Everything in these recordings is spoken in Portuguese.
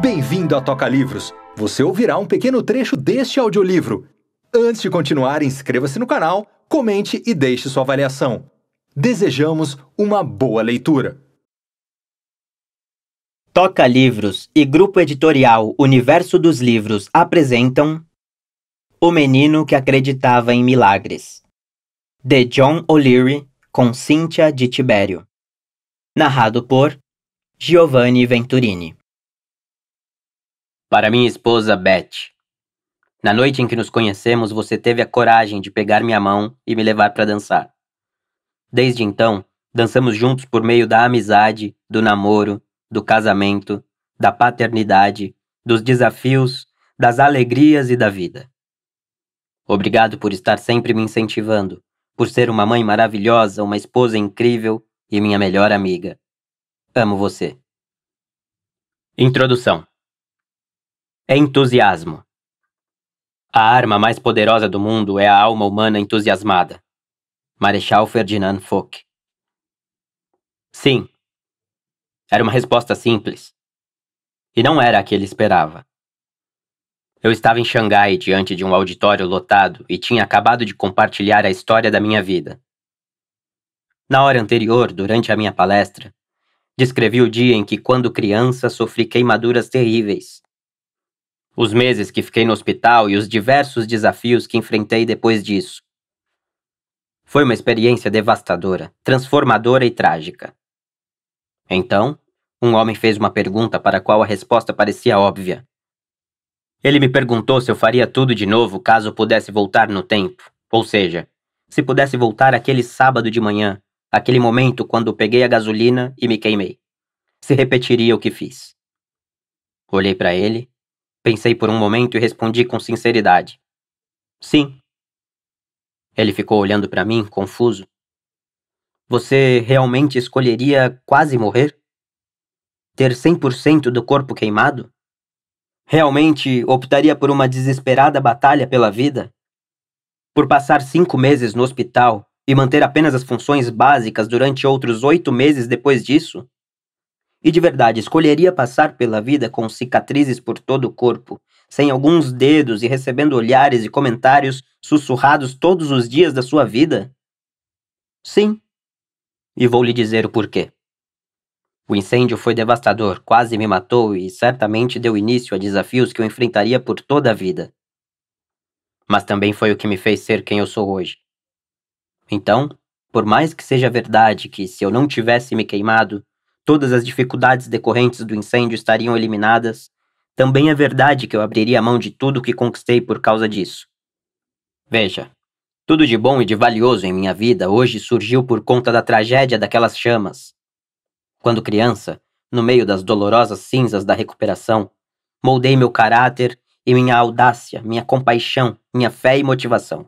Bem-vindo à Toca Livros. Você ouvirá um pequeno trecho deste audiolivro. Antes de continuar, inscreva-se no canal, comente e deixe sua avaliação. Desejamos uma boa leitura. Toca Livros e Grupo Editorial Universo dos Livros apresentam O Menino que Acreditava em Milagres, de John O'Leary com Cynthia de Tibério. Narrado por Giovanni Venturini. Para minha esposa Beth. Na noite em que nos conhecemos, você teve a coragem de pegar minha mão e me levar para dançar. Desde então, dançamos juntos por meio da amizade, do namoro, do casamento, da paternidade, dos desafios, das alegrias e da vida. Obrigado por estar sempre me incentivando, por ser uma mãe maravilhosa, uma esposa incrível e minha melhor amiga. Amo você. Introdução é entusiasmo. A arma mais poderosa do mundo é a alma humana entusiasmada. Marechal Ferdinand Foch. Sim. Era uma resposta simples. E não era a que ele esperava. Eu estava em Xangai diante de um auditório lotado e tinha acabado de compartilhar a história da minha vida. Na hora anterior, durante a minha palestra, descrevi o dia em que, quando criança, sofri queimaduras terríveis os meses que fiquei no hospital e os diversos desafios que enfrentei depois disso. Foi uma experiência devastadora, transformadora e trágica. Então, um homem fez uma pergunta para a qual a resposta parecia óbvia. Ele me perguntou se eu faria tudo de novo caso pudesse voltar no tempo, ou seja, se pudesse voltar aquele sábado de manhã, aquele momento quando peguei a gasolina e me queimei. Se repetiria o que fiz. Olhei para ele Pensei por um momento e respondi com sinceridade. Sim. Ele ficou olhando para mim, confuso. Você realmente escolheria quase morrer? Ter 100% do corpo queimado? Realmente optaria por uma desesperada batalha pela vida? Por passar cinco meses no hospital e manter apenas as funções básicas durante outros oito meses depois disso? e de verdade escolheria passar pela vida com cicatrizes por todo o corpo, sem alguns dedos e recebendo olhares e comentários sussurrados todos os dias da sua vida? Sim. E vou lhe dizer o porquê. O incêndio foi devastador, quase me matou e certamente deu início a desafios que eu enfrentaria por toda a vida. Mas também foi o que me fez ser quem eu sou hoje. Então, por mais que seja verdade que, se eu não tivesse me queimado, todas as dificuldades decorrentes do incêndio estariam eliminadas, também é verdade que eu abriria a mão de tudo que conquistei por causa disso. Veja, tudo de bom e de valioso em minha vida hoje surgiu por conta da tragédia daquelas chamas. Quando criança, no meio das dolorosas cinzas da recuperação, moldei meu caráter e minha audácia, minha compaixão, minha fé e motivação.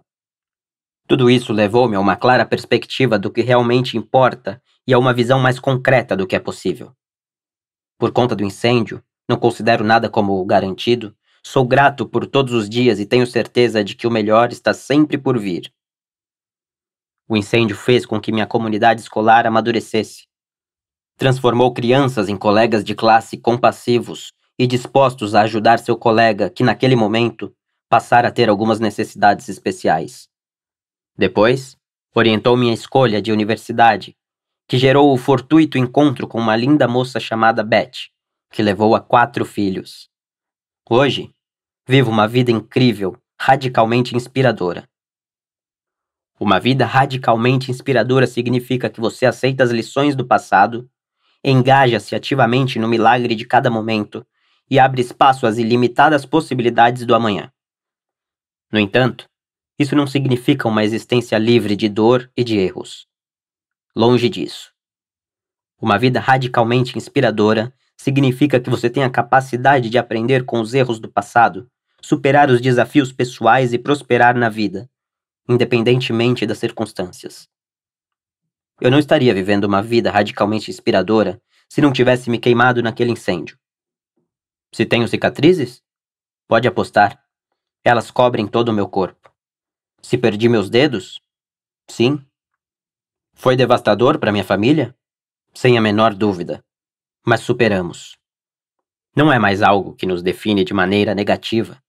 Tudo isso levou-me a uma clara perspectiva do que realmente importa e a uma visão mais concreta do que é possível. Por conta do incêndio, não considero nada como garantido, sou grato por todos os dias e tenho certeza de que o melhor está sempre por vir. O incêndio fez com que minha comunidade escolar amadurecesse. Transformou crianças em colegas de classe compassivos e dispostos a ajudar seu colega que, naquele momento, passara a ter algumas necessidades especiais. Depois, orientou minha escolha de universidade que gerou o fortuito encontro com uma linda moça chamada Beth, que levou a quatro filhos. Hoje, vivo uma vida incrível, radicalmente inspiradora. Uma vida radicalmente inspiradora significa que você aceita as lições do passado, engaja-se ativamente no milagre de cada momento e abre espaço às ilimitadas possibilidades do amanhã. No entanto, isso não significa uma existência livre de dor e de erros. Longe disso. Uma vida radicalmente inspiradora significa que você tem a capacidade de aprender com os erros do passado, superar os desafios pessoais e prosperar na vida, independentemente das circunstâncias. Eu não estaria vivendo uma vida radicalmente inspiradora se não tivesse me queimado naquele incêndio. Se tenho cicatrizes? Pode apostar. Elas cobrem todo o meu corpo. Se perdi meus dedos? Sim, foi devastador para minha família? Sem a menor dúvida. Mas superamos. Não é mais algo que nos define de maneira negativa.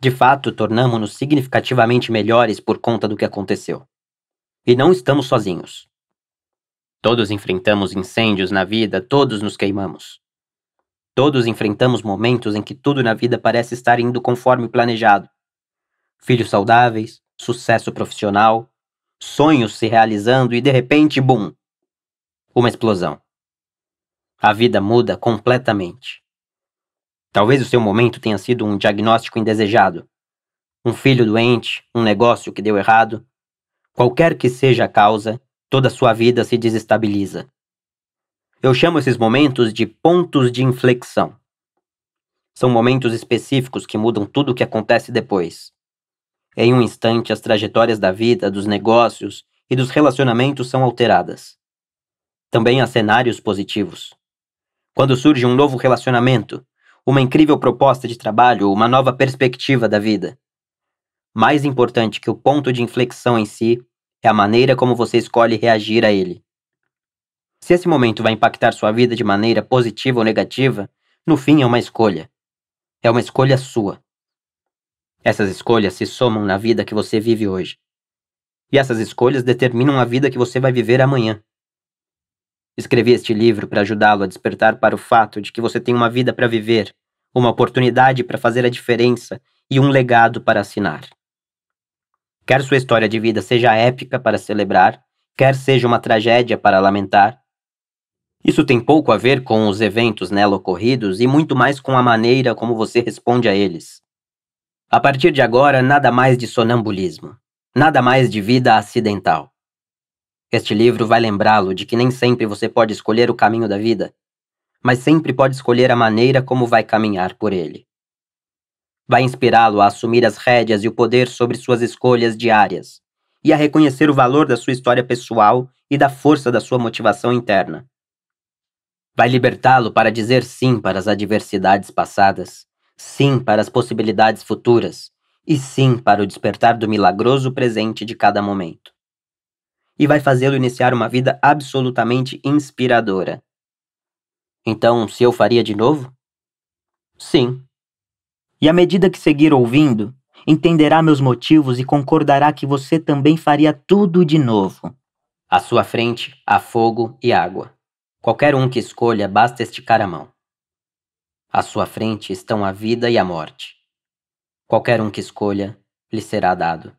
De fato, tornamos-nos significativamente melhores por conta do que aconteceu. E não estamos sozinhos. Todos enfrentamos incêndios na vida, todos nos queimamos. Todos enfrentamos momentos em que tudo na vida parece estar indo conforme planejado. Filhos saudáveis, sucesso profissional, sonhos se realizando e de repente, bum uma explosão. A vida muda completamente. Talvez o seu momento tenha sido um diagnóstico indesejado, um filho doente, um negócio que deu errado. Qualquer que seja a causa, toda a sua vida se desestabiliza. Eu chamo esses momentos de pontos de inflexão. São momentos específicos que mudam tudo o que acontece depois. Em um instante, as trajetórias da vida, dos negócios e dos relacionamentos são alteradas. Também há cenários positivos. Quando surge um novo relacionamento, uma incrível proposta de trabalho, uma nova perspectiva da vida. Mais importante que o ponto de inflexão em si é a maneira como você escolhe reagir a ele. Se esse momento vai impactar sua vida de maneira positiva ou negativa, no fim é uma escolha. É uma escolha sua. Essas escolhas se somam na vida que você vive hoje. E essas escolhas determinam a vida que você vai viver amanhã. Escrevi este livro para ajudá-lo a despertar para o fato de que você tem uma vida para viver, uma oportunidade para fazer a diferença e um legado para assinar. Quer sua história de vida seja épica para celebrar, quer seja uma tragédia para lamentar, isso tem pouco a ver com os eventos nela ocorridos e muito mais com a maneira como você responde a eles. A partir de agora, nada mais de sonambulismo, nada mais de vida acidental. Este livro vai lembrá-lo de que nem sempre você pode escolher o caminho da vida, mas sempre pode escolher a maneira como vai caminhar por ele. Vai inspirá-lo a assumir as rédeas e o poder sobre suas escolhas diárias, e a reconhecer o valor da sua história pessoal e da força da sua motivação interna. Vai libertá-lo para dizer sim para as adversidades passadas sim para as possibilidades futuras, e sim para o despertar do milagroso presente de cada momento. E vai fazê-lo iniciar uma vida absolutamente inspiradora. Então, se eu faria de novo? Sim. E à medida que seguir ouvindo, entenderá meus motivos e concordará que você também faria tudo de novo. À sua frente há fogo e água. Qualquer um que escolha, basta esticar a mão. À sua frente estão a vida e a morte. Qualquer um que escolha, lhe será dado.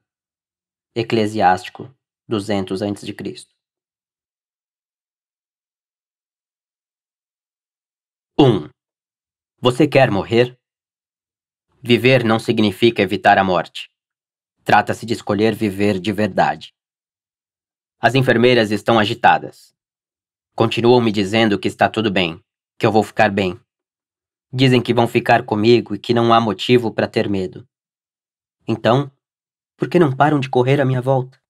Eclesiástico 200 a.C. 1. Você quer morrer? Viver não significa evitar a morte. Trata-se de escolher viver de verdade. As enfermeiras estão agitadas. Continuam me dizendo que está tudo bem, que eu vou ficar bem, Dizem que vão ficar comigo e que não há motivo para ter medo. Então, por que não param de correr à minha volta?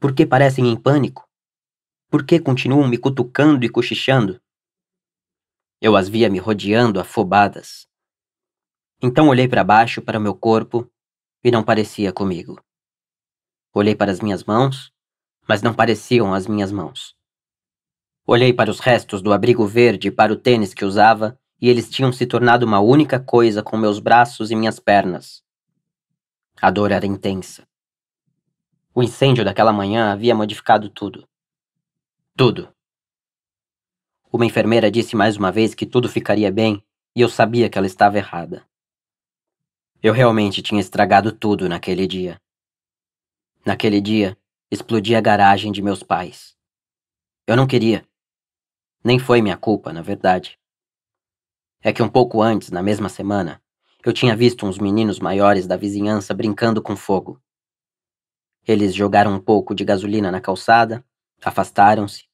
Por que parecem em pânico? Por que continuam me cutucando e cochichando? Eu as via me rodeando afobadas. Então olhei para baixo para o meu corpo e não parecia comigo. Olhei para as minhas mãos, mas não pareciam as minhas mãos. Olhei para os restos do abrigo verde e para o tênis que usava e eles tinham se tornado uma única coisa com meus braços e minhas pernas. A dor era intensa. O incêndio daquela manhã havia modificado tudo. Tudo. Uma enfermeira disse mais uma vez que tudo ficaria bem e eu sabia que ela estava errada. Eu realmente tinha estragado tudo naquele dia. Naquele dia, explodi a garagem de meus pais. Eu não queria. Nem foi minha culpa, na verdade. É que um pouco antes, na mesma semana, eu tinha visto uns meninos maiores da vizinhança brincando com fogo. Eles jogaram um pouco de gasolina na calçada, afastaram-se,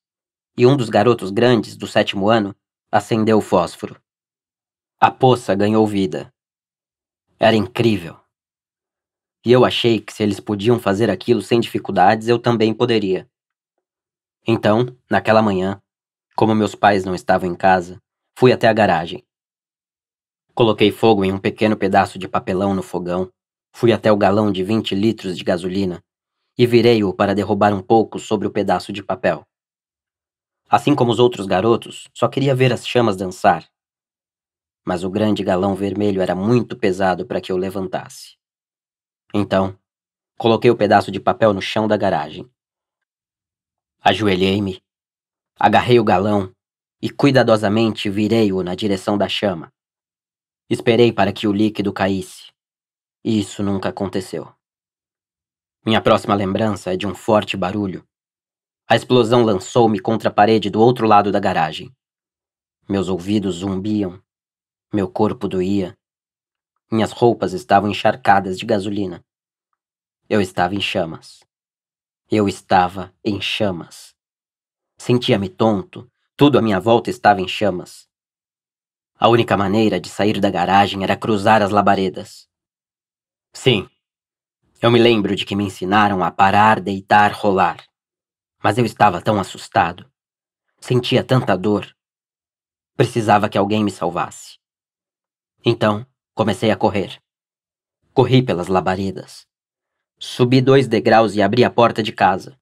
e um dos garotos grandes do sétimo ano acendeu o fósforo. A poça ganhou vida. Era incrível. E eu achei que se eles podiam fazer aquilo sem dificuldades, eu também poderia. Então, naquela manhã, como meus pais não estavam em casa, fui até a garagem. Coloquei fogo em um pequeno pedaço de papelão no fogão, fui até o galão de 20 litros de gasolina e virei-o para derrubar um pouco sobre o pedaço de papel. Assim como os outros garotos, só queria ver as chamas dançar. Mas o grande galão vermelho era muito pesado para que eu levantasse. Então, coloquei o pedaço de papel no chão da garagem. Ajoelhei-me, agarrei o galão e cuidadosamente virei-o na direção da chama. Esperei para que o líquido caísse. Isso nunca aconteceu. Minha próxima lembrança é de um forte barulho. A explosão lançou-me contra a parede do outro lado da garagem. Meus ouvidos zumbiam. Meu corpo doía. Minhas roupas estavam encharcadas de gasolina. Eu estava em chamas. Eu estava em chamas. Sentia-me tonto. Tudo à minha volta estava em chamas. A única maneira de sair da garagem era cruzar as labaredas. Sim, eu me lembro de que me ensinaram a parar, deitar, rolar. Mas eu estava tão assustado. Sentia tanta dor. Precisava que alguém me salvasse. Então, comecei a correr. Corri pelas labaredas. Subi dois degraus e abri a porta de casa.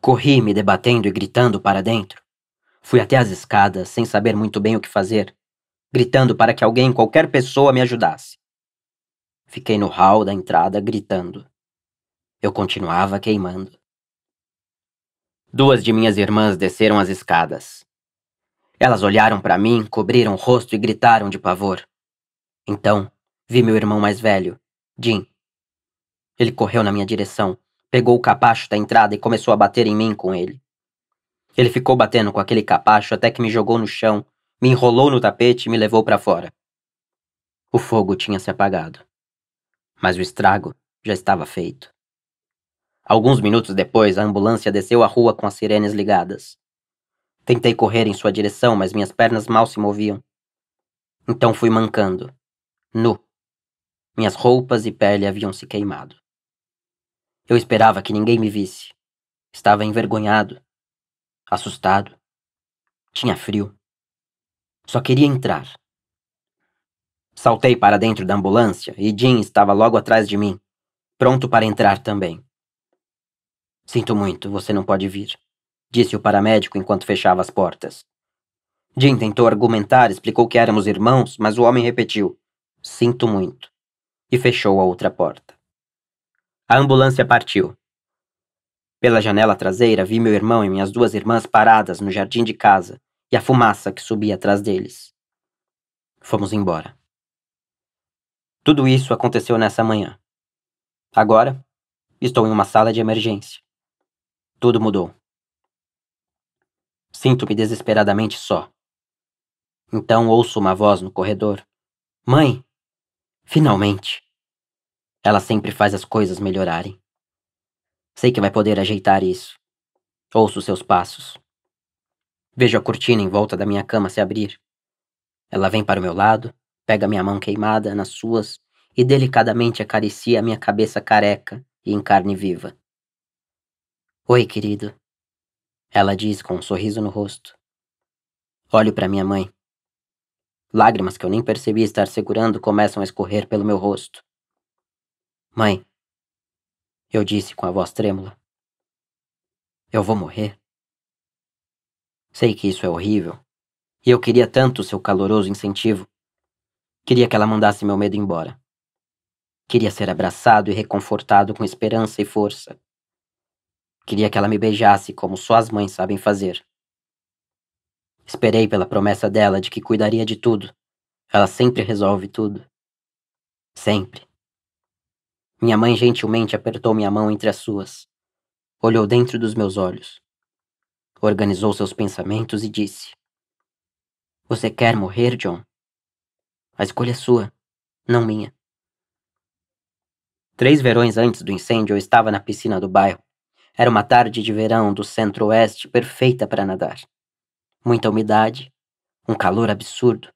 Corri me debatendo e gritando para dentro. Fui até as escadas, sem saber muito bem o que fazer, gritando para que alguém, qualquer pessoa, me ajudasse. Fiquei no hall da entrada gritando. Eu continuava queimando. Duas de minhas irmãs desceram as escadas. Elas olharam para mim, cobriram o rosto e gritaram de pavor. Então, vi meu irmão mais velho, Jim. Ele correu na minha direção, pegou o capacho da entrada e começou a bater em mim com ele. Ele ficou batendo com aquele capacho até que me jogou no chão, me enrolou no tapete e me levou para fora. O fogo tinha se apagado. Mas o estrago já estava feito. Alguns minutos depois, a ambulância desceu a rua com as sirenes ligadas. Tentei correr em sua direção, mas minhas pernas mal se moviam. Então fui mancando, nu. Minhas roupas e pele haviam se queimado. Eu esperava que ninguém me visse. Estava envergonhado, assustado. Tinha frio. Só queria entrar. Saltei para dentro da ambulância e Jim estava logo atrás de mim, pronto para entrar também. Sinto muito, você não pode vir, disse o paramédico enquanto fechava as portas. Jim tentou argumentar, explicou que éramos irmãos, mas o homem repetiu: Sinto muito, e fechou a outra porta. A ambulância partiu. Pela janela traseira vi meu irmão e minhas duas irmãs paradas no jardim de casa e a fumaça que subia atrás deles. Fomos embora. Tudo isso aconteceu nessa manhã. Agora, estou em uma sala de emergência. Tudo mudou. Sinto-me desesperadamente só. Então ouço uma voz no corredor: Mãe! Finalmente! Ela sempre faz as coisas melhorarem. Sei que vai poder ajeitar isso. Ouço seus passos. Vejo a cortina em volta da minha cama se abrir. Ela vem para o meu lado, pega minha mão queimada nas suas e delicadamente acaricia a minha cabeça careca e em carne viva. Oi, querido. Ela diz com um sorriso no rosto. Olho para minha mãe. Lágrimas que eu nem percebi estar segurando começam a escorrer pelo meu rosto. Mãe, eu disse com a voz trêmula. Eu vou morrer. Sei que isso é horrível. E eu queria tanto seu caloroso incentivo. Queria que ela mandasse meu medo embora. Queria ser abraçado e reconfortado com esperança e força. Queria que ela me beijasse como só as mães sabem fazer. Esperei pela promessa dela de que cuidaria de tudo. Ela sempre resolve tudo. Sempre. Minha mãe gentilmente apertou minha mão entre as suas, olhou dentro dos meus olhos, organizou seus pensamentos e disse: Você quer morrer, John? A escolha é sua, não minha. Três verões antes do incêndio, eu estava na piscina do bairro. Era uma tarde de verão do centro-oeste perfeita para nadar. Muita umidade, um calor absurdo,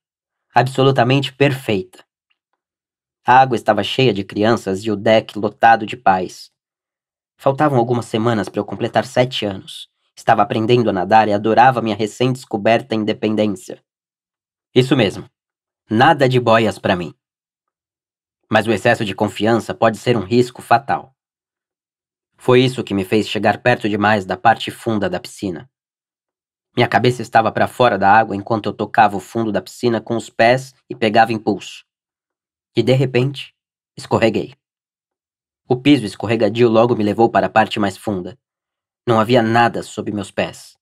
absolutamente perfeita. A água estava cheia de crianças e o deck lotado de pais. Faltavam algumas semanas para eu completar sete anos. Estava aprendendo a nadar e adorava minha recém-descoberta independência. Isso mesmo. Nada de boias para mim. Mas o excesso de confiança pode ser um risco fatal. Foi isso que me fez chegar perto demais da parte funda da piscina. Minha cabeça estava para fora da água enquanto eu tocava o fundo da piscina com os pés e pegava impulso. E de repente escorreguei. O piso escorregadio logo me levou para a parte mais funda. Não havia nada sob meus pés.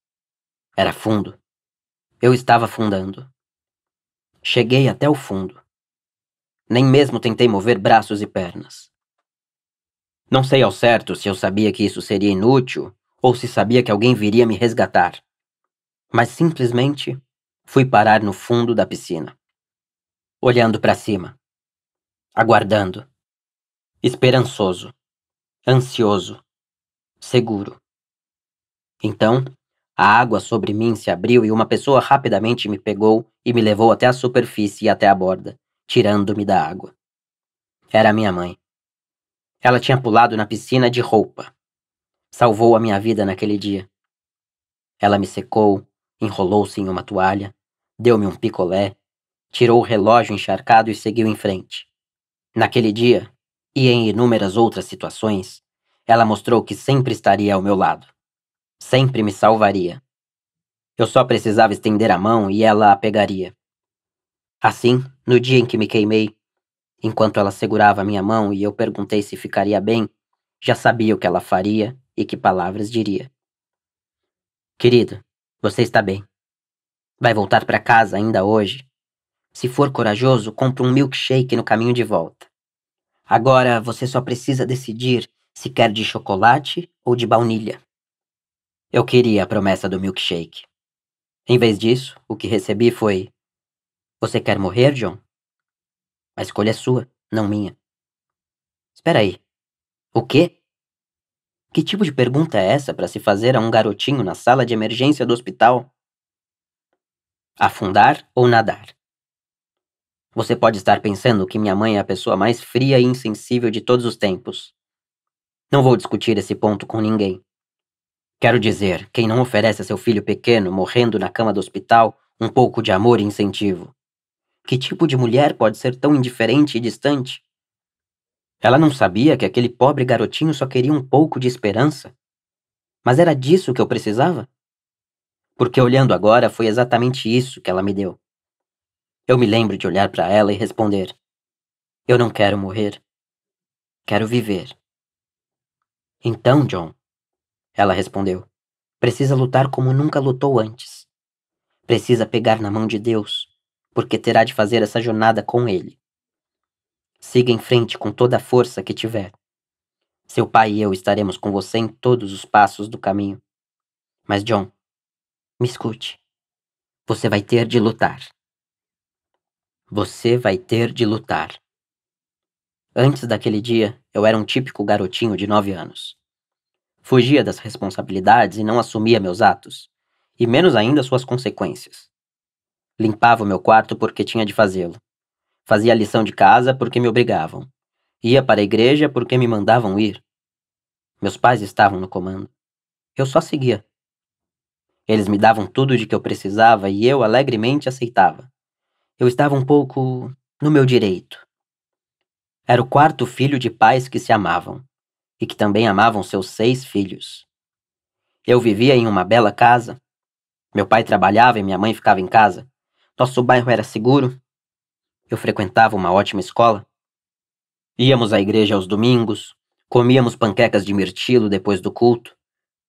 Era fundo. Eu estava afundando. Cheguei até o fundo. Nem mesmo tentei mover braços e pernas. Não sei ao certo se eu sabia que isso seria inútil ou se sabia que alguém viria me resgatar. Mas simplesmente fui parar no fundo da piscina, olhando para cima aguardando, esperançoso, ansioso, seguro. Então, a água sobre mim se abriu e uma pessoa rapidamente me pegou e me levou até a superfície e até a borda, tirando-me da água. Era minha mãe. Ela tinha pulado na piscina de roupa. Salvou a minha vida naquele dia. Ela me secou, enrolou-se em uma toalha, deu-me um picolé, tirou o relógio encharcado e seguiu em frente. Naquele dia, e em inúmeras outras situações, ela mostrou que sempre estaria ao meu lado. Sempre me salvaria. Eu só precisava estender a mão e ela a pegaria. Assim, no dia em que me queimei, enquanto ela segurava minha mão e eu perguntei se ficaria bem, já sabia o que ela faria e que palavras diria. Querido, você está bem. Vai voltar para casa ainda hoje se for corajoso, compra um milkshake no caminho de volta. Agora você só precisa decidir se quer de chocolate ou de baunilha. Eu queria a promessa do milkshake. Em vez disso, o que recebi foi: Você quer morrer, John? A escolha é sua, não minha. Espera aí. O quê? Que tipo de pergunta é essa para se fazer a um garotinho na sala de emergência do hospital? Afundar ou nadar? Você pode estar pensando que minha mãe é a pessoa mais fria e insensível de todos os tempos. Não vou discutir esse ponto com ninguém. Quero dizer, quem não oferece a seu filho pequeno, morrendo na cama do hospital, um pouco de amor e incentivo? Que tipo de mulher pode ser tão indiferente e distante? Ela não sabia que aquele pobre garotinho só queria um pouco de esperança. Mas era disso que eu precisava? Porque olhando agora, foi exatamente isso que ela me deu. Eu me lembro de olhar para ela e responder: Eu não quero morrer. Quero viver. Então, John, ela respondeu, precisa lutar como nunca lutou antes. Precisa pegar na mão de Deus, porque terá de fazer essa jornada com Ele. Siga em frente com toda a força que tiver. Seu pai e eu estaremos com você em todos os passos do caminho. Mas, John, me escute. Você vai ter de lutar. Você vai ter de lutar. Antes daquele dia, eu era um típico garotinho de nove anos. Fugia das responsabilidades e não assumia meus atos, e menos ainda suas consequências. Limpava o meu quarto porque tinha de fazê-lo. Fazia a lição de casa porque me obrigavam. Ia para a igreja porque me mandavam ir. Meus pais estavam no comando. Eu só seguia. Eles me davam tudo de que eu precisava e eu alegremente aceitava eu estava um pouco no meu direito. Era o quarto filho de pais que se amavam e que também amavam seus seis filhos. Eu vivia em uma bela casa. Meu pai trabalhava e minha mãe ficava em casa. Nosso bairro era seguro. Eu frequentava uma ótima escola. Íamos à igreja aos domingos, comíamos panquecas de mirtilo depois do culto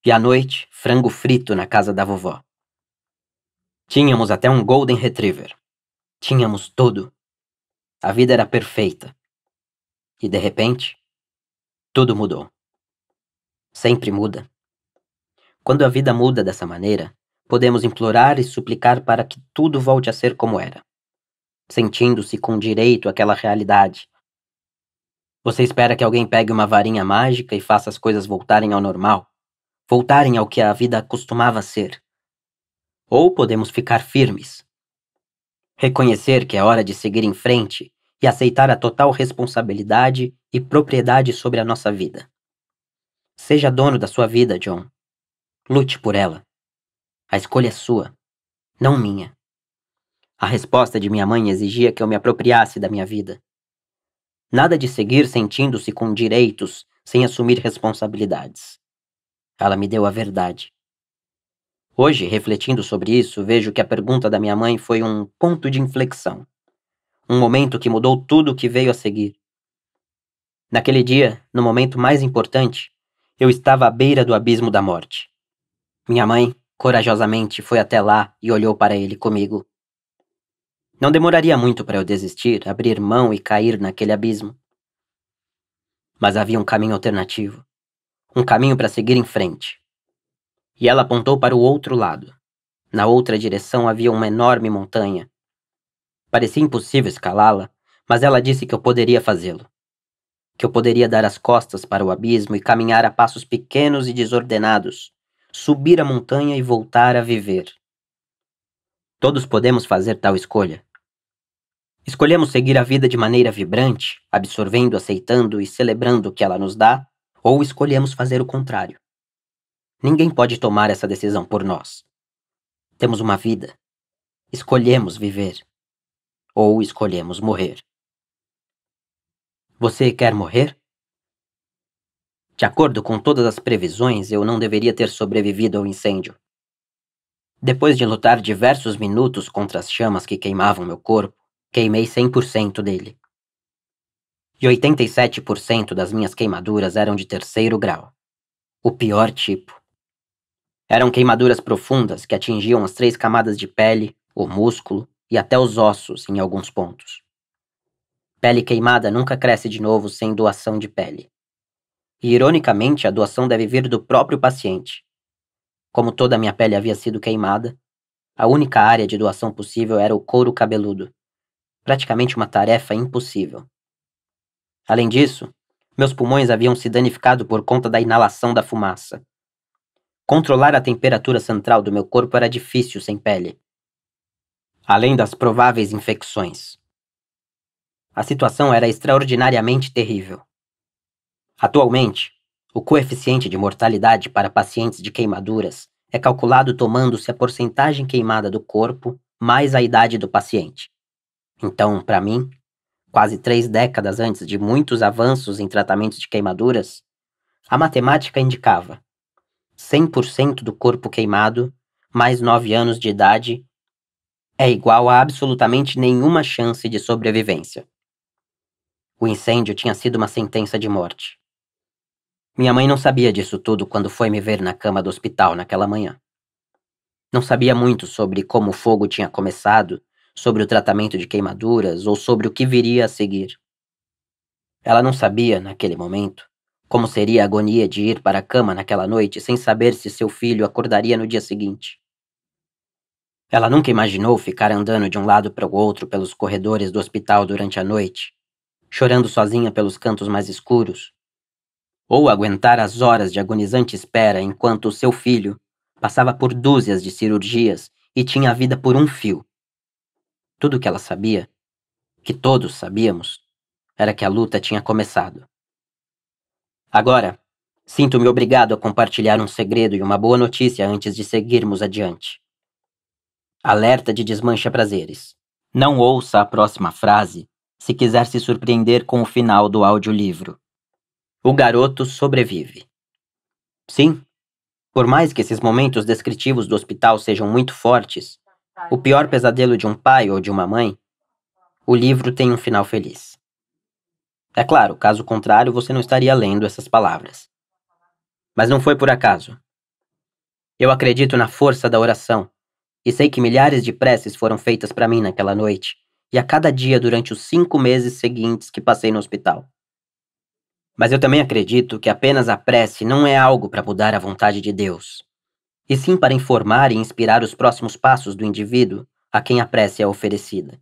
e à noite, frango frito na casa da vovó. Tínhamos até um Golden Retriever. Tínhamos tudo. A vida era perfeita. E de repente, tudo mudou. Sempre muda. Quando a vida muda dessa maneira, podemos implorar e suplicar para que tudo volte a ser como era, sentindo-se com direito àquela realidade. Você espera que alguém pegue uma varinha mágica e faça as coisas voltarem ao normal, voltarem ao que a vida costumava ser. Ou podemos ficar firmes, Reconhecer que é hora de seguir em frente e aceitar a total responsabilidade e propriedade sobre a nossa vida. Seja dono da sua vida, John. Lute por ela. A escolha é sua, não minha. A resposta de minha mãe exigia que eu me apropriasse da minha vida. Nada de seguir sentindo-se com direitos sem assumir responsabilidades. Ela me deu a verdade. Hoje, refletindo sobre isso, vejo que a pergunta da minha mãe foi um ponto de inflexão. Um momento que mudou tudo o que veio a seguir. Naquele dia, no momento mais importante, eu estava à beira do abismo da morte. Minha mãe, corajosamente, foi até lá e olhou para ele comigo. Não demoraria muito para eu desistir, abrir mão e cair naquele abismo. Mas havia um caminho alternativo. Um caminho para seguir em frente e ela apontou para o outro lado. Na outra direção havia uma enorme montanha. Parecia impossível escalá-la, mas ela disse que eu poderia fazê-lo. Que eu poderia dar as costas para o abismo e caminhar a passos pequenos e desordenados, subir a montanha e voltar a viver. Todos podemos fazer tal escolha. Escolhemos seguir a vida de maneira vibrante, absorvendo, aceitando e celebrando o que ela nos dá, ou escolhemos fazer o contrário Ninguém pode tomar essa decisão por nós. Temos uma vida. Escolhemos viver. Ou escolhemos morrer. Você quer morrer? De acordo com todas as previsões, eu não deveria ter sobrevivido ao incêndio. Depois de lutar diversos minutos contra as chamas que queimavam meu corpo, queimei 100% dele. E 87% das minhas queimaduras eram de terceiro grau o pior tipo. Eram queimaduras profundas que atingiam as três camadas de pele, o músculo e até os ossos em alguns pontos. Pele queimada nunca cresce de novo sem doação de pele. E, ironicamente, a doação deve vir do próprio paciente. Como toda a minha pele havia sido queimada, a única área de doação possível era o couro cabeludo. Praticamente uma tarefa impossível. Além disso, meus pulmões haviam se danificado por conta da inalação da fumaça, Controlar a temperatura central do meu corpo era difícil sem pele. Além das prováveis infecções. A situação era extraordinariamente terrível. Atualmente, o coeficiente de mortalidade para pacientes de queimaduras é calculado tomando-se a porcentagem queimada do corpo mais a idade do paciente. Então, para mim, quase três décadas antes de muitos avanços em tratamentos de queimaduras, a matemática indicava 100% do corpo queimado, mais 9 anos de idade, é igual a absolutamente nenhuma chance de sobrevivência. O incêndio tinha sido uma sentença de morte. Minha mãe não sabia disso tudo quando foi me ver na cama do hospital naquela manhã. Não sabia muito sobre como o fogo tinha começado, sobre o tratamento de queimaduras ou sobre o que viria a seguir. Ela não sabia, naquele momento, como seria a agonia de ir para a cama naquela noite sem saber se seu filho acordaria no dia seguinte? Ela nunca imaginou ficar andando de um lado para o outro pelos corredores do hospital durante a noite, chorando sozinha pelos cantos mais escuros, ou aguentar as horas de agonizante espera enquanto o seu filho passava por dúzias de cirurgias e tinha a vida por um fio. Tudo o que ela sabia, que todos sabíamos, era que a luta tinha começado. Agora, sinto-me obrigado a compartilhar um segredo e uma boa notícia antes de seguirmos adiante. Alerta de desmancha prazeres. Não ouça a próxima frase se quiser se surpreender com o final do audiolivro. O garoto sobrevive. Sim, por mais que esses momentos descritivos do hospital sejam muito fortes, o pior pesadelo de um pai ou de uma mãe, o livro tem um final feliz. É claro, caso contrário, você não estaria lendo essas palavras. Mas não foi por acaso. Eu acredito na força da oração e sei que milhares de preces foram feitas para mim naquela noite e a cada dia durante os cinco meses seguintes que passei no hospital. Mas eu também acredito que apenas a prece não é algo para mudar a vontade de Deus, e sim para informar e inspirar os próximos passos do indivíduo a quem a prece é oferecida.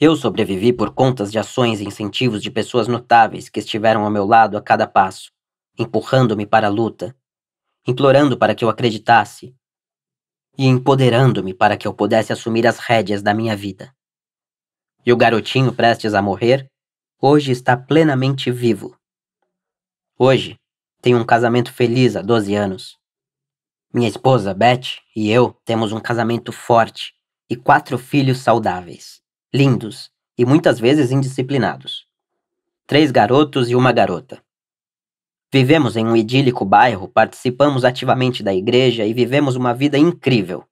Eu sobrevivi por contas de ações e incentivos de pessoas notáveis que estiveram ao meu lado a cada passo, empurrando-me para a luta, implorando para que eu acreditasse e empoderando-me para que eu pudesse assumir as rédeas da minha vida. E o garotinho prestes a morrer hoje está plenamente vivo. Hoje tenho um casamento feliz há 12 anos. Minha esposa, Beth, e eu temos um casamento forte e quatro filhos saudáveis lindos e muitas vezes indisciplinados. Três garotos e uma garota. Vivemos em um idílico bairro, participamos ativamente da igreja e vivemos uma vida incrível.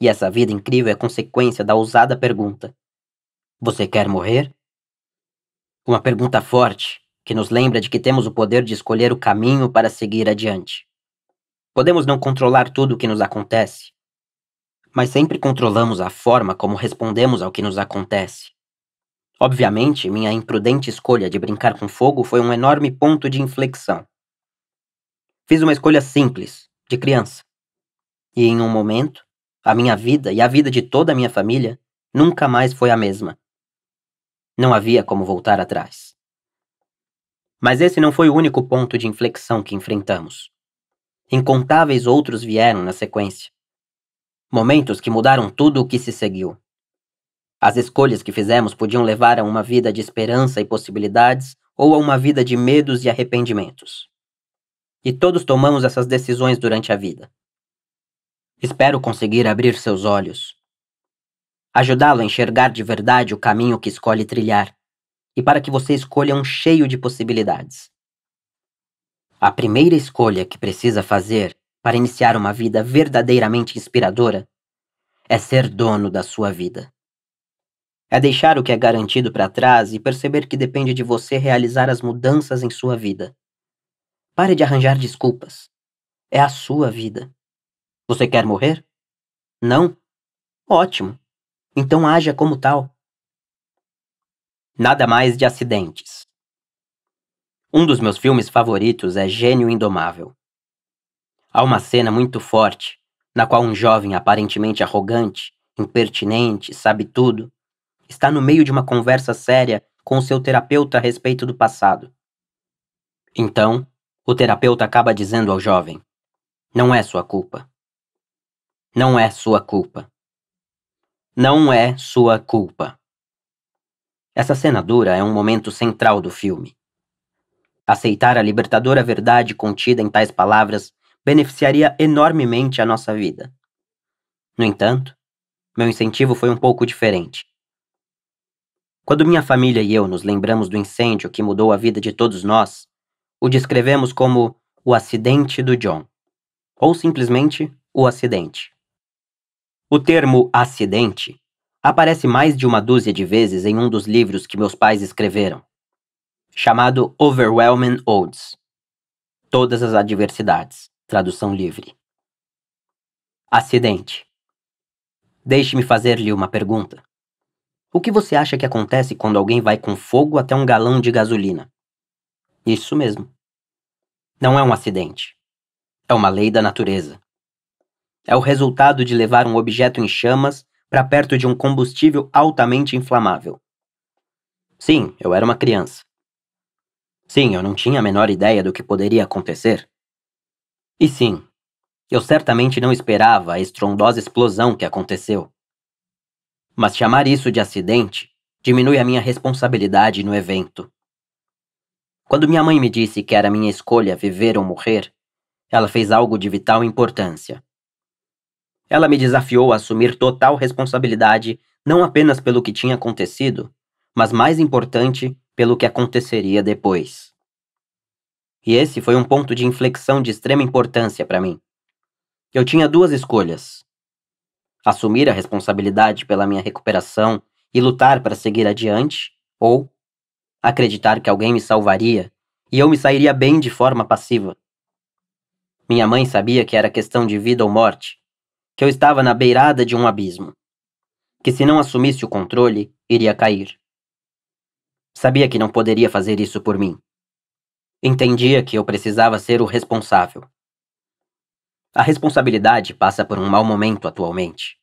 E essa vida incrível é consequência da ousada pergunta: Você quer morrer? Uma pergunta forte, que nos lembra de que temos o poder de escolher o caminho para seguir adiante. Podemos não controlar tudo o que nos acontece, mas sempre controlamos a forma como respondemos ao que nos acontece. Obviamente, minha imprudente escolha de brincar com fogo foi um enorme ponto de inflexão. Fiz uma escolha simples, de criança. E em um momento, a minha vida e a vida de toda a minha família nunca mais foi a mesma. Não havia como voltar atrás. Mas esse não foi o único ponto de inflexão que enfrentamos. Incontáveis outros vieram na sequência. Momentos que mudaram tudo o que se seguiu. As escolhas que fizemos podiam levar a uma vida de esperança e possibilidades ou a uma vida de medos e arrependimentos. E todos tomamos essas decisões durante a vida. Espero conseguir abrir seus olhos, ajudá-lo a enxergar de verdade o caminho que escolhe trilhar, e para que você escolha um cheio de possibilidades. A primeira escolha que precisa fazer para iniciar uma vida verdadeiramente inspiradora é ser dono da sua vida. É deixar o que é garantido para trás e perceber que depende de você realizar as mudanças em sua vida. Pare de arranjar desculpas. É a sua vida. Você quer morrer? Não? Ótimo. Então haja como tal. Nada mais de acidentes. Um dos meus filmes favoritos é Gênio Indomável. Há uma cena muito forte, na qual um jovem aparentemente arrogante, impertinente, sabe tudo, está no meio de uma conversa séria com seu terapeuta a respeito do passado. Então, o terapeuta acaba dizendo ao jovem: Não é sua culpa. Não é sua culpa. Não é sua culpa. Essa cena dura é um momento central do filme. Aceitar a libertadora verdade contida em tais palavras beneficiaria enormemente a nossa vida. No entanto, meu incentivo foi um pouco diferente. Quando minha família e eu nos lembramos do incêndio que mudou a vida de todos nós, o descrevemos como o acidente do John, ou simplesmente o acidente. O termo acidente aparece mais de uma dúzia de vezes em um dos livros que meus pais escreveram, chamado Overwhelming Odds Todas as Adversidades. Tradução livre. Acidente. Deixe-me fazer-lhe uma pergunta. O que você acha que acontece quando alguém vai com fogo até um galão de gasolina? Isso mesmo. Não é um acidente. É uma lei da natureza. É o resultado de levar um objeto em chamas para perto de um combustível altamente inflamável. Sim, eu era uma criança. Sim, eu não tinha a menor ideia do que poderia acontecer. E sim, eu certamente não esperava a estrondosa explosão que aconteceu. Mas chamar isso de acidente diminui a minha responsabilidade no evento. Quando minha mãe me disse que era minha escolha viver ou morrer, ela fez algo de vital importância. Ela me desafiou a assumir total responsabilidade não apenas pelo que tinha acontecido, mas mais importante, pelo que aconteceria depois. E esse foi um ponto de inflexão de extrema importância para mim. Eu tinha duas escolhas: assumir a responsabilidade pela minha recuperação e lutar para seguir adiante, ou acreditar que alguém me salvaria e eu me sairia bem de forma passiva. Minha mãe sabia que era questão de vida ou morte, que eu estava na beirada de um abismo, que se não assumisse o controle, iria cair. Sabia que não poderia fazer isso por mim. Entendia que eu precisava ser o responsável. A responsabilidade passa por um mau momento atualmente.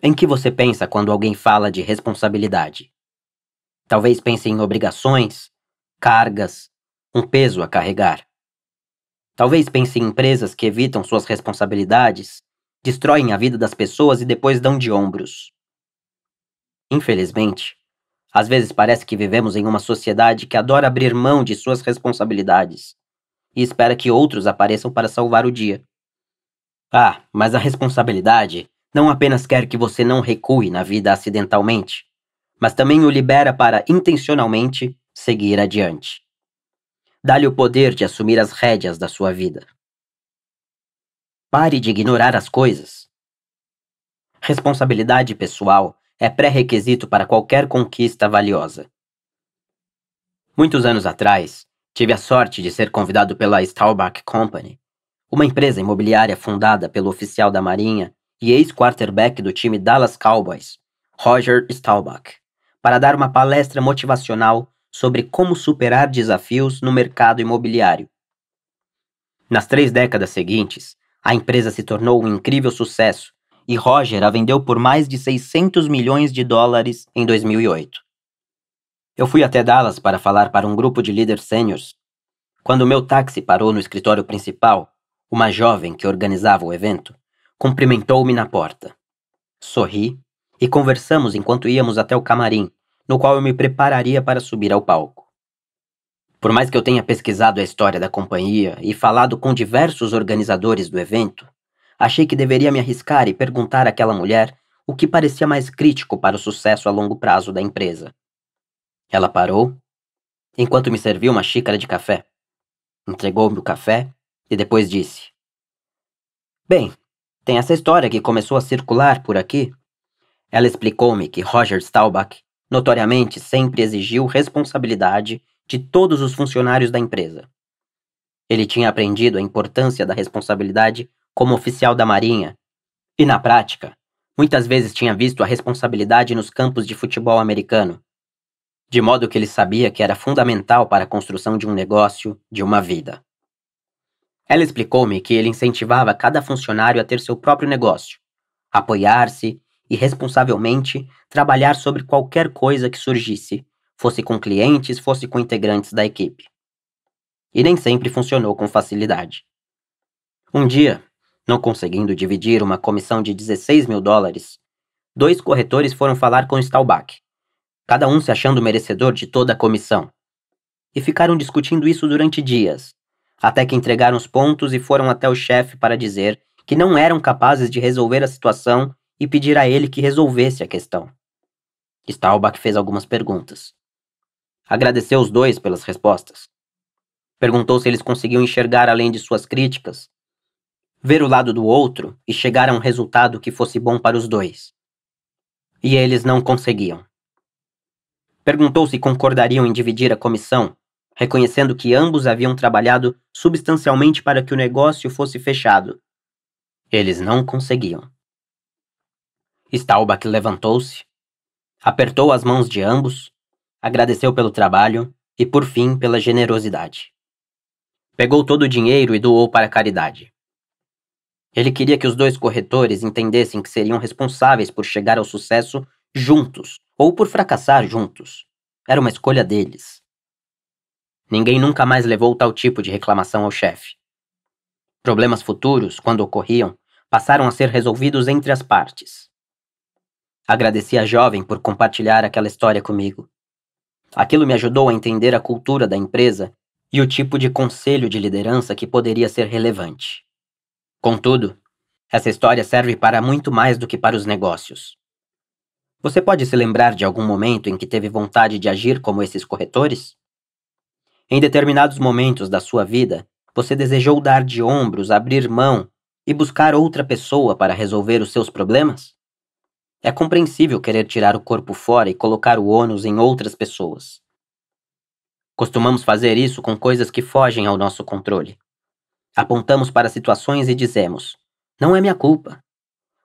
Em que você pensa quando alguém fala de responsabilidade? Talvez pense em obrigações, cargas, um peso a carregar. Talvez pense em empresas que evitam suas responsabilidades, destroem a vida das pessoas e depois dão de ombros. Infelizmente, às vezes parece que vivemos em uma sociedade que adora abrir mão de suas responsabilidades e espera que outros apareçam para salvar o dia. Ah, mas a responsabilidade não apenas quer que você não recue na vida acidentalmente, mas também o libera para intencionalmente seguir adiante. Dá-lhe o poder de assumir as rédeas da sua vida. Pare de ignorar as coisas. Responsabilidade pessoal é pré-requisito para qualquer conquista valiosa. Muitos anos atrás, tive a sorte de ser convidado pela Staubach Company, uma empresa imobiliária fundada pelo oficial da Marinha e ex-quarterback do time Dallas Cowboys, Roger Staubach, para dar uma palestra motivacional sobre como superar desafios no mercado imobiliário. Nas três décadas seguintes, a empresa se tornou um incrível sucesso e Roger a vendeu por mais de 600 milhões de dólares em 2008. Eu fui até Dallas para falar para um grupo de líderes sêniores. Quando meu táxi parou no escritório principal, uma jovem que organizava o evento cumprimentou-me na porta. Sorri e conversamos enquanto íamos até o camarim, no qual eu me prepararia para subir ao palco. Por mais que eu tenha pesquisado a história da companhia e falado com diversos organizadores do evento, Achei que deveria me arriscar e perguntar àquela mulher o que parecia mais crítico para o sucesso a longo prazo da empresa. Ela parou, enquanto me serviu uma xícara de café. Entregou-me o café e depois disse: Bem, tem essa história que começou a circular por aqui. Ela explicou-me que Roger Staubach notoriamente sempre exigiu responsabilidade de todos os funcionários da empresa. Ele tinha aprendido a importância da responsabilidade como oficial da Marinha, e na prática, muitas vezes tinha visto a responsabilidade nos campos de futebol americano, de modo que ele sabia que era fundamental para a construção de um negócio, de uma vida. Ela explicou-me que ele incentivava cada funcionário a ter seu próprio negócio, apoiar-se e responsavelmente trabalhar sobre qualquer coisa que surgisse, fosse com clientes, fosse com integrantes da equipe. E nem sempre funcionou com facilidade. Um dia, não conseguindo dividir uma comissão de 16 mil dólares, dois corretores foram falar com Staubach, cada um se achando merecedor de toda a comissão. E ficaram discutindo isso durante dias, até que entregaram os pontos e foram até o chefe para dizer que não eram capazes de resolver a situação e pedir a ele que resolvesse a questão. Staubach fez algumas perguntas. Agradeceu os dois pelas respostas. Perguntou se eles conseguiam enxergar além de suas críticas ver o lado do outro e chegar a um resultado que fosse bom para os dois. E eles não conseguiam. Perguntou se concordariam em dividir a comissão, reconhecendo que ambos haviam trabalhado substancialmente para que o negócio fosse fechado. Eles não conseguiam. Staubach levantou-se, apertou as mãos de ambos, agradeceu pelo trabalho e, por fim, pela generosidade. Pegou todo o dinheiro e doou para a caridade. Ele queria que os dois corretores entendessem que seriam responsáveis por chegar ao sucesso juntos, ou por fracassar juntos. Era uma escolha deles. Ninguém nunca mais levou tal tipo de reclamação ao chefe. Problemas futuros, quando ocorriam, passaram a ser resolvidos entre as partes. Agradeci à jovem por compartilhar aquela história comigo. Aquilo me ajudou a entender a cultura da empresa e o tipo de conselho de liderança que poderia ser relevante. Contudo, essa história serve para muito mais do que para os negócios. Você pode se lembrar de algum momento em que teve vontade de agir como esses corretores? Em determinados momentos da sua vida, você desejou dar de ombros, abrir mão e buscar outra pessoa para resolver os seus problemas? É compreensível querer tirar o corpo fora e colocar o ônus em outras pessoas. Costumamos fazer isso com coisas que fogem ao nosso controle. Apontamos para situações e dizemos: não é minha culpa.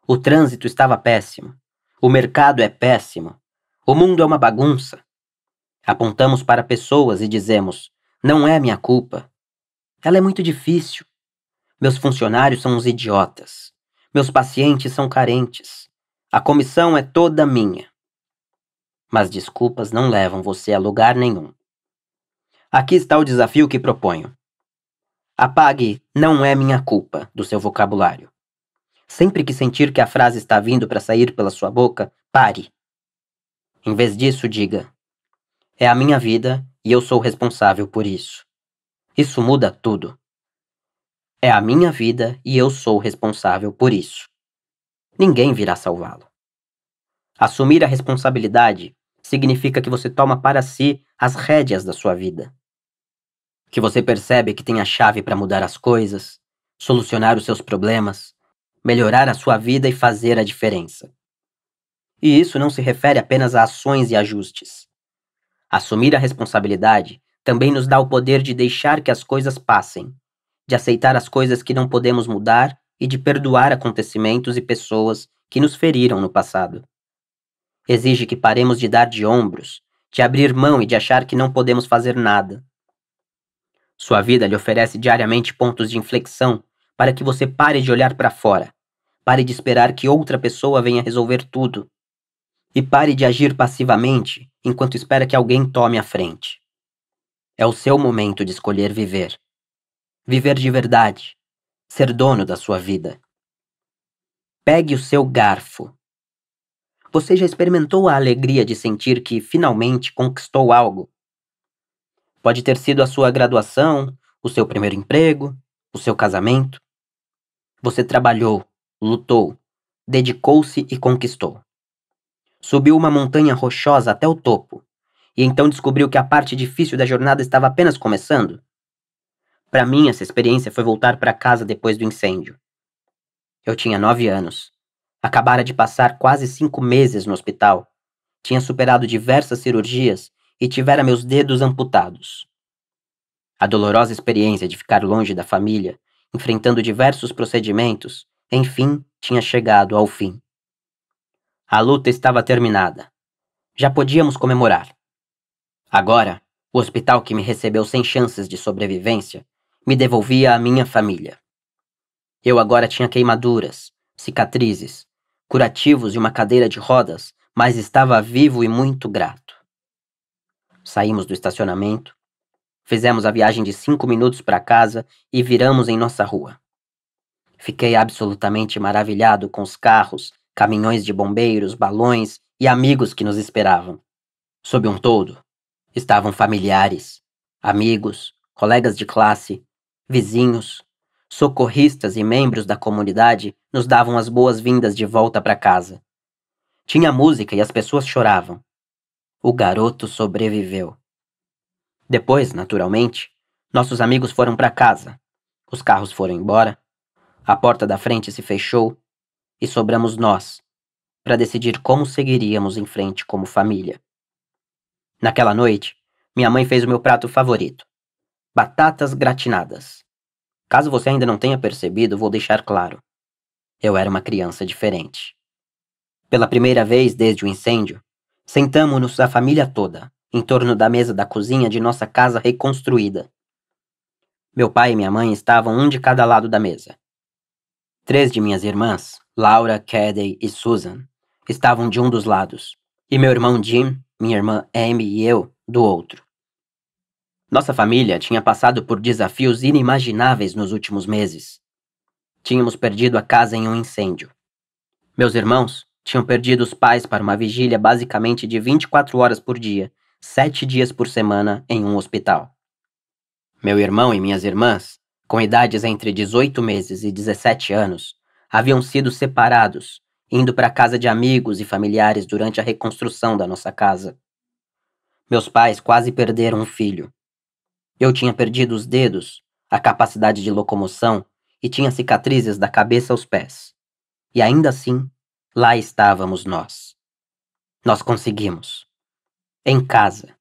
O trânsito estava péssimo. O mercado é péssimo. O mundo é uma bagunça. Apontamos para pessoas e dizemos: não é minha culpa. Ela é muito difícil. Meus funcionários são uns idiotas. Meus pacientes são carentes. A comissão é toda minha. Mas desculpas não levam você a lugar nenhum. Aqui está o desafio que proponho. Apague não é minha culpa do seu vocabulário. Sempre que sentir que a frase está vindo para sair pela sua boca, pare. Em vez disso, diga: É a minha vida e eu sou responsável por isso. Isso muda tudo. É a minha vida e eu sou responsável por isso. Ninguém virá salvá-lo. Assumir a responsabilidade significa que você toma para si as rédeas da sua vida que você percebe que tem a chave para mudar as coisas, solucionar os seus problemas, melhorar a sua vida e fazer a diferença. E isso não se refere apenas a ações e ajustes. Assumir a responsabilidade também nos dá o poder de deixar que as coisas passem, de aceitar as coisas que não podemos mudar e de perdoar acontecimentos e pessoas que nos feriram no passado. Exige que paremos de dar de ombros, de abrir mão e de achar que não podemos fazer nada, sua vida lhe oferece diariamente pontos de inflexão para que você pare de olhar para fora, pare de esperar que outra pessoa venha resolver tudo e pare de agir passivamente enquanto espera que alguém tome a frente. É o seu momento de escolher viver. Viver de verdade, ser dono da sua vida. Pegue o seu garfo. Você já experimentou a alegria de sentir que finalmente conquistou algo Pode ter sido a sua graduação, o seu primeiro emprego, o seu casamento. Você trabalhou, lutou, dedicou-se e conquistou. Subiu uma montanha rochosa até o topo, e então descobriu que a parte difícil da jornada estava apenas começando. Para mim, essa experiência foi voltar para casa depois do incêndio. Eu tinha nove anos. Acabara de passar quase cinco meses no hospital. Tinha superado diversas cirurgias e tivera meus dedos amputados. A dolorosa experiência de ficar longe da família, enfrentando diversos procedimentos, enfim tinha chegado ao fim. A luta estava terminada. Já podíamos comemorar. Agora, o hospital que me recebeu sem chances de sobrevivência me devolvia à minha família. Eu agora tinha queimaduras, cicatrizes, curativos e uma cadeira de rodas, mas estava vivo e muito grato saímos do estacionamento, fizemos a viagem de cinco minutos para casa e viramos em nossa rua. Fiquei absolutamente maravilhado com os carros, caminhões de bombeiros, balões e amigos que nos esperavam. Sob um todo, estavam familiares, amigos, colegas de classe, vizinhos, socorristas e membros da comunidade nos davam as boas-vindas de volta para casa. Tinha música e as pessoas choravam. O garoto sobreviveu. Depois, naturalmente, nossos amigos foram para casa. Os carros foram embora. A porta da frente se fechou e sobramos nós para decidir como seguiríamos em frente como família. Naquela noite, minha mãe fez o meu prato favorito: batatas gratinadas. Caso você ainda não tenha percebido, vou deixar claro. Eu era uma criança diferente. Pela primeira vez desde o incêndio, Sentamo-nos a família toda, em torno da mesa da cozinha de nossa casa reconstruída. Meu pai e minha mãe estavam um de cada lado da mesa. Três de minhas irmãs, Laura, Caddy e Susan, estavam de um dos lados, e meu irmão Jim, minha irmã Amy e eu, do outro. Nossa família tinha passado por desafios inimagináveis nos últimos meses. Tínhamos perdido a casa em um incêndio. Meus irmãos, tinham perdido os pais para uma vigília basicamente de 24 horas por dia, sete dias por semana, em um hospital. Meu irmão e minhas irmãs, com idades entre 18 meses e 17 anos, haviam sido separados, indo para a casa de amigos e familiares durante a reconstrução da nossa casa. Meus pais quase perderam um filho. Eu tinha perdido os dedos, a capacidade de locomoção e tinha cicatrizes da cabeça aos pés. E ainda assim, Lá estávamos nós. Nós conseguimos. Em casa.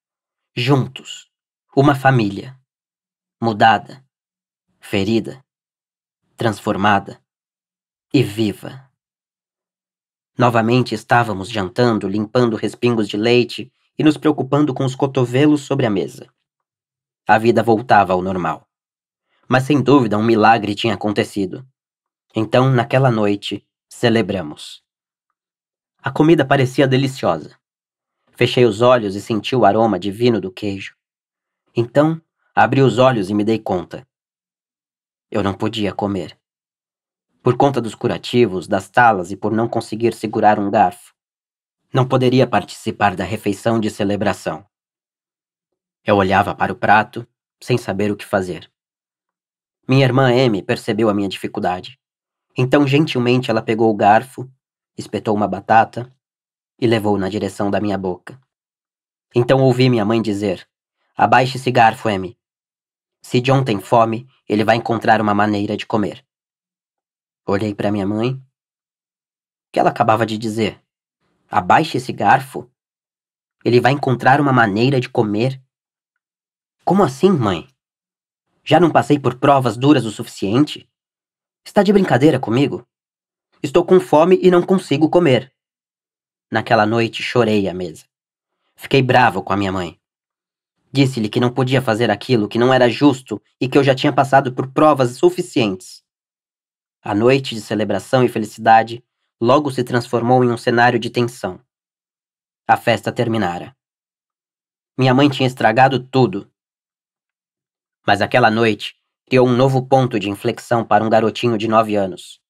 Juntos. Uma família. Mudada. Ferida. Transformada. E viva. Novamente estávamos jantando, limpando respingos de leite e nos preocupando com os cotovelos sobre a mesa. A vida voltava ao normal. Mas sem dúvida um milagre tinha acontecido. Então, naquela noite, celebramos. A comida parecia deliciosa. Fechei os olhos e senti o aroma divino do queijo. Então, abri os olhos e me dei conta. Eu não podia comer. Por conta dos curativos, das talas e por não conseguir segurar um garfo, não poderia participar da refeição de celebração. Eu olhava para o prato, sem saber o que fazer. Minha irmã M percebeu a minha dificuldade. Então, gentilmente, ela pegou o garfo espetou uma batata e levou na direção da minha boca. Então ouvi minha mãe dizer: Abaixe esse garfo, M. Se John tem fome, ele vai encontrar uma maneira de comer. Olhei para minha mãe. O que ela acabava de dizer? Abaixe esse garfo? Ele vai encontrar uma maneira de comer? Como assim, mãe? Já não passei por provas duras o suficiente? Está de brincadeira comigo? Estou com fome e não consigo comer. Naquela noite chorei à mesa. Fiquei bravo com a minha mãe. Disse-lhe que não podia fazer aquilo, que não era justo e que eu já tinha passado por provas suficientes. A noite de celebração e felicidade logo se transformou em um cenário de tensão. A festa terminara. Minha mãe tinha estragado tudo. Mas aquela noite criou um novo ponto de inflexão para um garotinho de nove anos.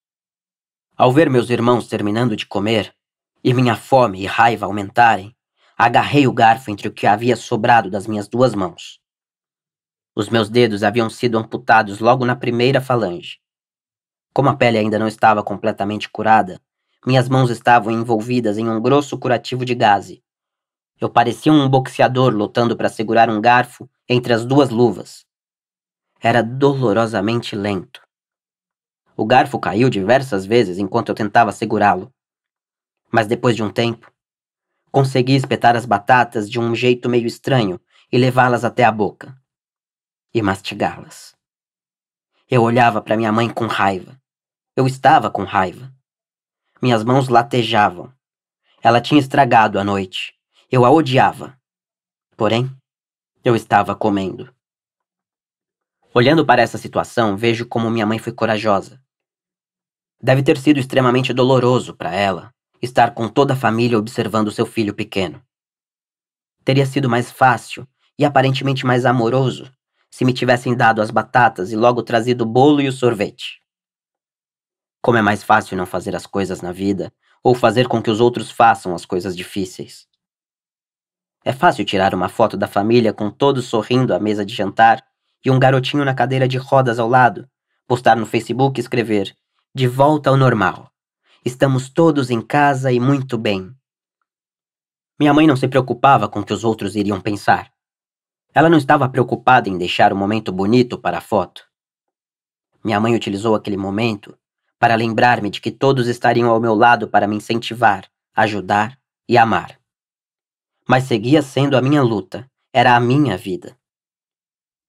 Ao ver meus irmãos terminando de comer, e minha fome e raiva aumentarem, agarrei o garfo entre o que havia sobrado das minhas duas mãos. Os meus dedos haviam sido amputados logo na primeira falange. Como a pele ainda não estava completamente curada, minhas mãos estavam envolvidas em um grosso curativo de gaze. Eu parecia um boxeador lutando para segurar um garfo entre as duas luvas. Era dolorosamente lento. O garfo caiu diversas vezes enquanto eu tentava segurá-lo. Mas depois de um tempo, consegui espetar as batatas de um jeito meio estranho e levá-las até a boca e mastigá-las. Eu olhava para minha mãe com raiva. Eu estava com raiva. Minhas mãos latejavam. Ela tinha estragado a noite. Eu a odiava. Porém, eu estava comendo. Olhando para essa situação, vejo como minha mãe foi corajosa. Deve ter sido extremamente doloroso para ela estar com toda a família observando seu filho pequeno. Teria sido mais fácil e aparentemente mais amoroso se me tivessem dado as batatas e logo trazido o bolo e o sorvete. Como é mais fácil não fazer as coisas na vida ou fazer com que os outros façam as coisas difíceis. É fácil tirar uma foto da família com todos sorrindo à mesa de jantar e um garotinho na cadeira de rodas ao lado, postar no Facebook e escrever: de volta ao normal. Estamos todos em casa e muito bem. Minha mãe não se preocupava com o que os outros iriam pensar. Ela não estava preocupada em deixar o um momento bonito para a foto. Minha mãe utilizou aquele momento para lembrar-me de que todos estariam ao meu lado para me incentivar, ajudar e amar. Mas seguia sendo a minha luta, era a minha vida.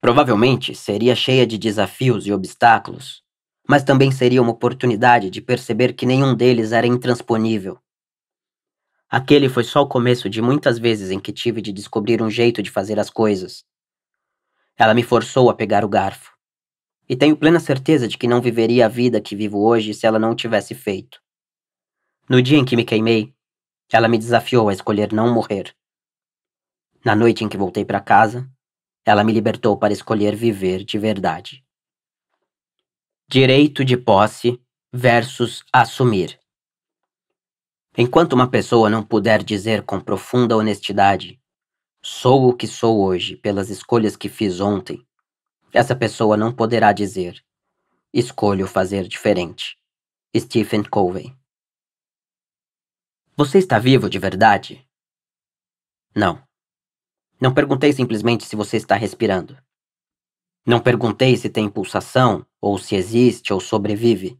Provavelmente seria cheia de desafios e obstáculos, mas também seria uma oportunidade de perceber que nenhum deles era intransponível. Aquele foi só o começo de muitas vezes em que tive de descobrir um jeito de fazer as coisas. Ela me forçou a pegar o garfo. E tenho plena certeza de que não viveria a vida que vivo hoje se ela não o tivesse feito. No dia em que me queimei, ela me desafiou a escolher não morrer. Na noite em que voltei para casa, ela me libertou para escolher viver de verdade direito de posse versus assumir. Enquanto uma pessoa não puder dizer com profunda honestidade: sou o que sou hoje pelas escolhas que fiz ontem, essa pessoa não poderá dizer: escolho fazer diferente. Stephen Covey. Você está vivo de verdade? Não. Não perguntei simplesmente se você está respirando. Não perguntei se tem pulsação, ou se existe, ou sobrevive.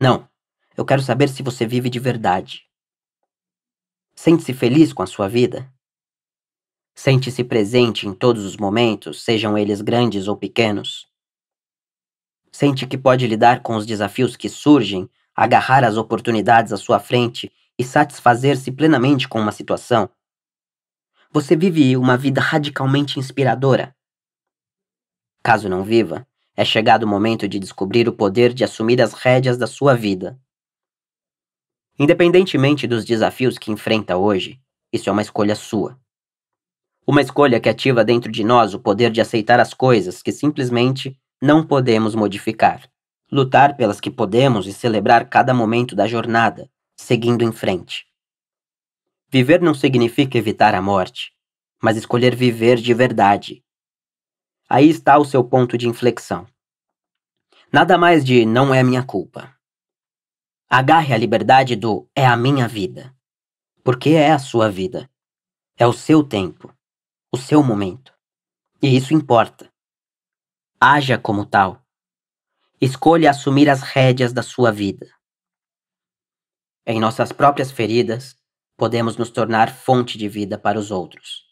Não, eu quero saber se você vive de verdade. Sente-se feliz com a sua vida? Sente-se presente em todos os momentos, sejam eles grandes ou pequenos? Sente que pode lidar com os desafios que surgem, agarrar as oportunidades à sua frente e satisfazer-se plenamente com uma situação? Você vive uma vida radicalmente inspiradora, Caso não viva, é chegado o momento de descobrir o poder de assumir as rédeas da sua vida. Independentemente dos desafios que enfrenta hoje, isso é uma escolha sua. Uma escolha que ativa dentro de nós o poder de aceitar as coisas que simplesmente não podemos modificar, lutar pelas que podemos e celebrar cada momento da jornada, seguindo em frente. Viver não significa evitar a morte, mas escolher viver de verdade, aí está o seu ponto de inflexão. Nada mais de não é minha culpa. Agarre a liberdade do é a minha vida. Porque é a sua vida. É o seu tempo. O seu momento. E isso importa. Haja como tal. Escolha assumir as rédeas da sua vida. Em nossas próprias feridas, podemos nos tornar fonte de vida para os outros.